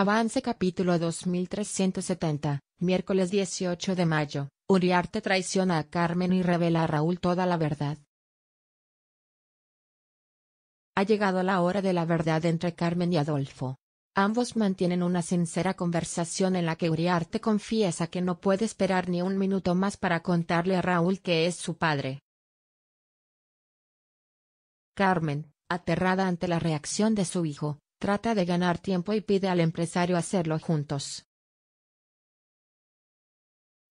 Avance capítulo 2370, miércoles 18 de mayo, Uriarte traiciona a Carmen y revela a Raúl toda la verdad. Ha llegado la hora de la verdad entre Carmen y Adolfo. Ambos mantienen una sincera conversación en la que Uriarte confiesa que no puede esperar ni un minuto más para contarle a Raúl que es su padre. Carmen, aterrada ante la reacción de su hijo, Trata de ganar tiempo y pide al empresario hacerlo juntos.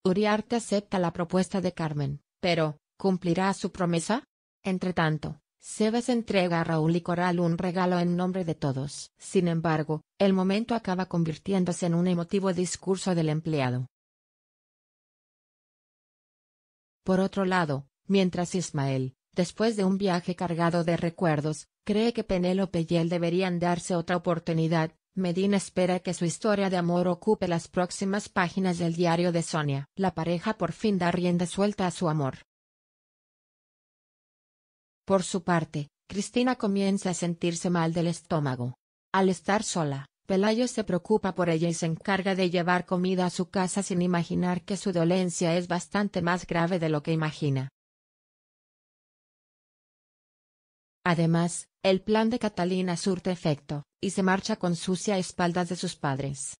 Uriarte acepta la propuesta de Carmen, pero, ¿cumplirá su promesa? Entretanto, Sebas entrega a Raúl y Coral un regalo en nombre de todos. Sin embargo, el momento acaba convirtiéndose en un emotivo discurso del empleado. Por otro lado, mientras Ismael, después de un viaje cargado de recuerdos, cree que Penélope y él deberían darse otra oportunidad, Medina espera que su historia de amor ocupe las próximas páginas del diario de Sonia. La pareja por fin da rienda suelta a su amor. Por su parte, Cristina comienza a sentirse mal del estómago. Al estar sola, Pelayo se preocupa por ella y se encarga de llevar comida a su casa sin imaginar que su dolencia es bastante más grave de lo que imagina. Además, el plan de Catalina surte efecto, y se marcha con sucia a espaldas de sus padres.